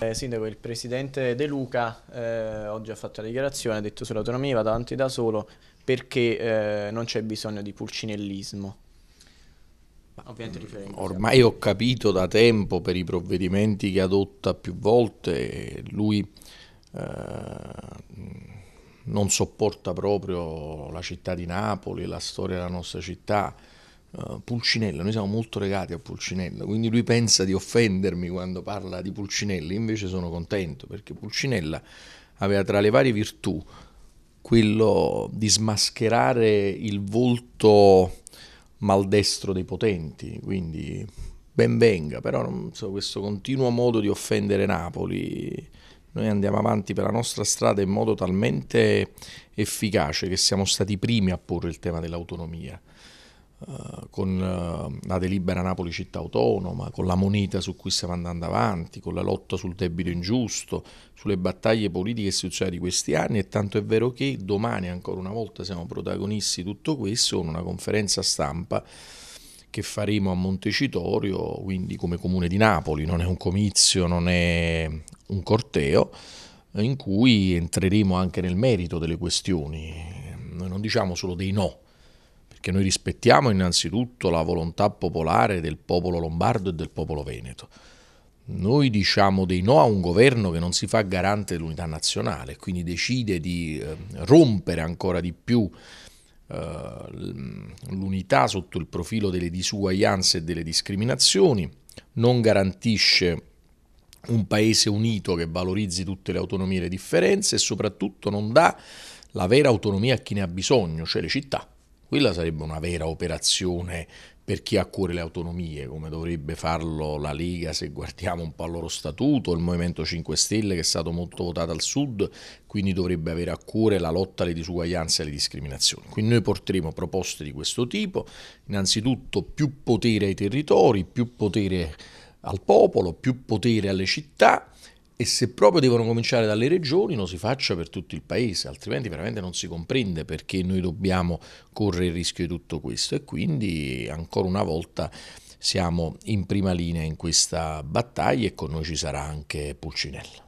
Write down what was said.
Eh, sindaco, il presidente De Luca eh, oggi ha fatto la dichiarazione, ha detto sull'autonomia vado avanti da solo perché eh, non c'è bisogno di pulcinellismo. Ormai ho capito da tempo per i provvedimenti che adotta più volte, lui eh, non sopporta proprio la città di Napoli, la storia della nostra città, eh, Pulcinella, noi siamo molto legati a Pulcinella, quindi lui pensa di offendermi quando parla di Pulcinella, invece sono contento perché Pulcinella aveva tra le varie virtù quello di smascherare il volto maldestro dei potenti, quindi ben venga, però so, questo continuo modo di offendere Napoli, noi andiamo avanti per la nostra strada in modo talmente efficace che siamo stati i primi a porre il tema dell'autonomia. Eh, con eh, la delibera Napoli città autonoma, con la moneta su cui stiamo andando avanti, con la lotta sul debito ingiusto, sulle battaglie politiche e istituzionali di questi anni e tanto è vero che domani ancora una volta siamo protagonisti di tutto questo con una conferenza stampa che faremo a Montecitorio, quindi come comune di Napoli, non è un comizio, non è un corteo, in cui entreremo anche nel merito delle questioni, noi non diciamo solo dei no, che noi rispettiamo innanzitutto la volontà popolare del popolo lombardo e del popolo veneto. Noi diciamo dei no a un governo che non si fa garante dell'unità nazionale, quindi decide di eh, rompere ancora di più eh, l'unità sotto il profilo delle disuguaglianze e delle discriminazioni, non garantisce un paese unito che valorizzi tutte le autonomie e le differenze e soprattutto non dà la vera autonomia a chi ne ha bisogno, cioè le città. Quella sarebbe una vera operazione per chi ha a cuore le autonomie, come dovrebbe farlo la Lega se guardiamo un po' al loro statuto, il Movimento 5 Stelle che è stato molto votato al sud, quindi dovrebbe avere a cuore la lotta alle disuguaglianze e alle discriminazioni. Quindi noi porteremo proposte di questo tipo, innanzitutto più potere ai territori, più potere al popolo, più potere alle città e se proprio devono cominciare dalle regioni lo si faccia per tutto il paese, altrimenti veramente non si comprende perché noi dobbiamo correre il rischio di tutto questo e quindi ancora una volta siamo in prima linea in questa battaglia e con noi ci sarà anche Pulcinella.